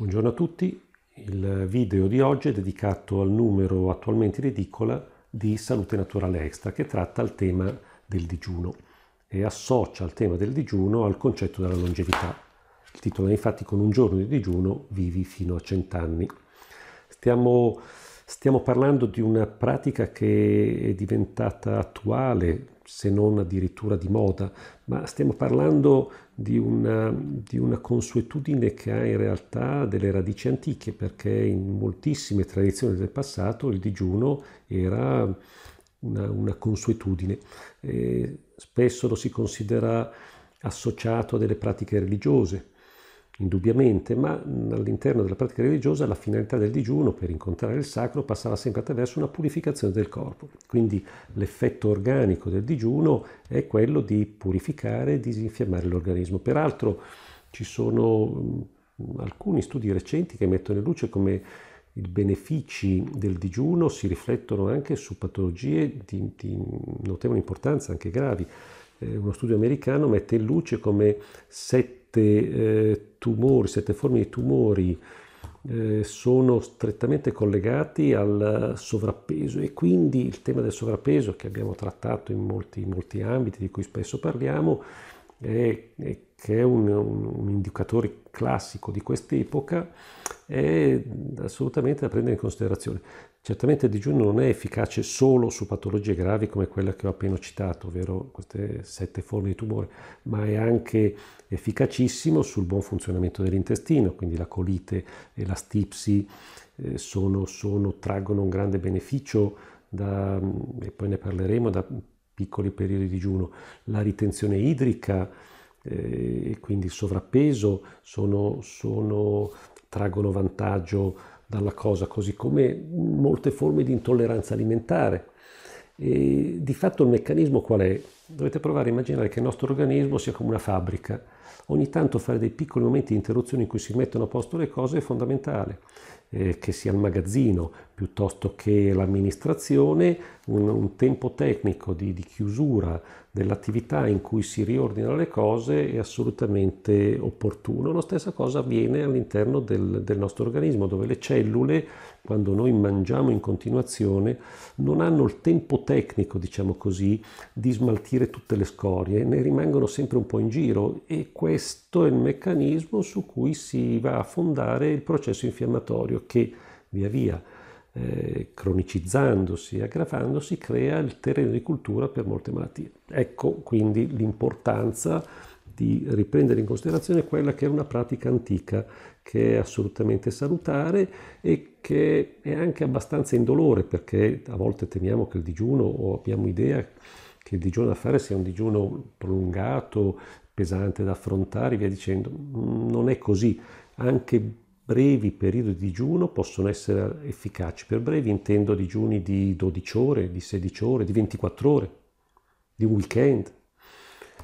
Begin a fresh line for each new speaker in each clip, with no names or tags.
Buongiorno a tutti, il video di oggi è dedicato al numero attualmente ridicola di Salute Naturale Extra che tratta il tema del digiuno e associa il tema del digiuno al concetto della longevità. Il titolo è infatti con un giorno di digiuno vivi fino a cent'anni. Stiamo, stiamo parlando di una pratica che è diventata attuale se non addirittura di moda, ma stiamo parlando di una, di una, consuetudine che ha in realtà delle radici antiche, perché in moltissime tradizioni del passato il digiuno era una, una consuetudine. E eh, spesso lo si considera associato a delle pratiche religiose Indubbiamente, ma all'interno della pratica religiosa la finalità del digiuno per incontrare il sacro passava sempre attraverso una purificazione del corpo. Quindi l'effetto organico del digiuno è quello di purificare e disinfiammare l'organismo. Peraltro ci sono alcuni studi recenti che mettono in luce come i benefici del digiuno si riflettono anche su patologie di, di notevole importanza, anche gravi. Eh, uno studio americano mette in luce come sette eh, tumori, sette forme di tumori eh, sono strettamente collegati al sovrappeso e quindi il tema del sovrappeso che abbiamo trattato in molti, in molti ambiti di cui spesso parliamo e che è un, un, un, indicatore classico di quest'epoca, è assolutamente da prendere in considerazione. Certamente il digiuno non è efficace solo su patologie gravi come quella che ho appena citato, ovvero queste sette forme di tumore, ma è anche efficacissimo sul buon funzionamento dell'intestino, quindi la colite e la stipsi eh, sono, sono, traggono un grande beneficio da, mm, e poi ne parleremo, da piccoli periodi di digiuno, la ritenzione idrica eh, e quindi il sovrappeso sono, sono, traggono vantaggio dalla cosa, così come molte forme di intolleranza alimentare. E di fatto il meccanismo qual è? dovete provare a immaginare che il nostro organismo sia come una fabbrica. Ogni tanto fare dei piccoli momenti di interruzione in cui si mettono a posto le cose è fondamentale. Eh, che sia il magazzino piuttosto che l'amministrazione, un, un tempo tecnico di, di chiusura dell'attività in cui si riordinano le cose è assolutamente opportuno. La stessa cosa avviene all'interno del, del nostro organismo, dove le cellule, quando noi mangiamo in continuazione, non hanno il tempo tecnico, diciamo così, di smaltire pulire tutte le scorie, ne rimangono sempre un po' in giro e questo è il meccanismo su cui si va a fondare il processo infiammatorio che via via eh, cronicizzandosi e aggravandosi crea il terreno di cultura per molte malattie. Ecco quindi l'importanza di riprendere in considerazione quella che è una pratica antica che è assolutamente salutare e che è anche abbastanza indolore perché a volte temiamo che il digiuno o abbiamo idea che che il digiuno da fare sia un digiuno prolungato, pesante da affrontare, via dicendo. Non è così. Anche brevi periodi di digiuno possono essere efficaci. Per brevi intendo digiuni di 12 ore, di 16 ore, di 24 ore, di un weekend,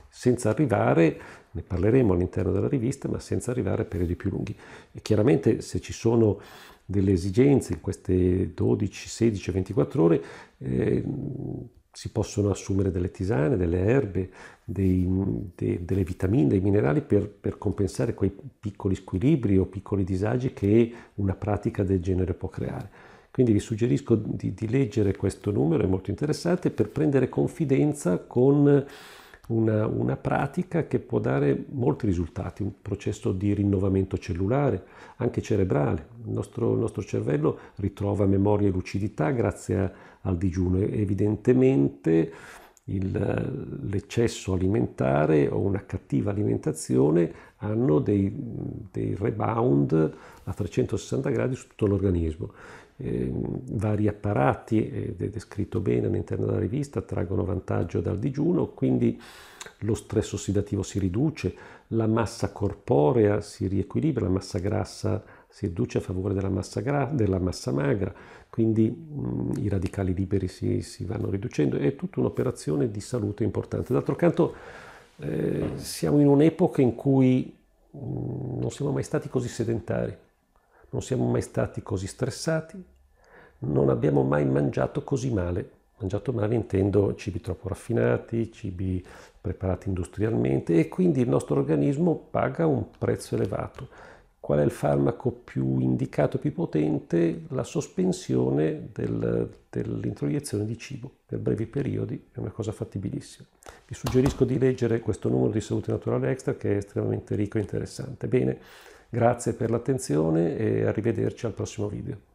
senza arrivare, ne parleremo all'interno della rivista, ma senza arrivare a periodi più lunghi. E chiaramente se ci sono delle esigenze in queste 12, 16, 24 ore, eh, si possono assumere delle tisane, delle erbe, dei, de, delle vitamine, dei minerali per, per, compensare quei piccoli squilibri o piccoli disagi che una pratica del genere può creare. Quindi vi suggerisco di, di leggere questo numero, è molto interessante, per prendere confidenza con una, una, pratica che può dare molti risultati, un processo di rinnovamento cellulare, anche cerebrale. Il nostro, il nostro cervello ritrova memoria e lucidità grazie a, al digiuno. Evidentemente il, l'eccesso alimentare o una cattiva alimentazione hanno dei, dei rebound a 360 gradi su tutto l'organismo. Eh, vari apparati, ed eh, è descritto bene all'interno della rivista, traggono vantaggio dal digiuno, quindi lo stress ossidativo si riduce, la massa corporea si riequilibra, la massa grassa si riduce a favore della massa, gra- della massa magra, quindi mh, mm, i radicali liberi si, si, vanno riducendo, è tutta un'operazione di salute importante. D'altro canto eh, siamo in un'epoca in cui mh, mm, non siamo mai stati così sedentari, non siamo mai stati così stressati, non abbiamo mai mangiato così male. Mangiato male intendo cibi troppo raffinati, cibi preparati industrialmente e quindi il nostro organismo paga un prezzo elevato Qual è il farmaco più indicato, più potente? La sospensione del, dell'introiezione di cibo per brevi periodi è una cosa fattibilissima. Vi suggerisco di leggere questo numero di Salute Naturale Extra che è estremamente ricco e interessante. Bene, grazie per l'attenzione e arrivederci al prossimo video.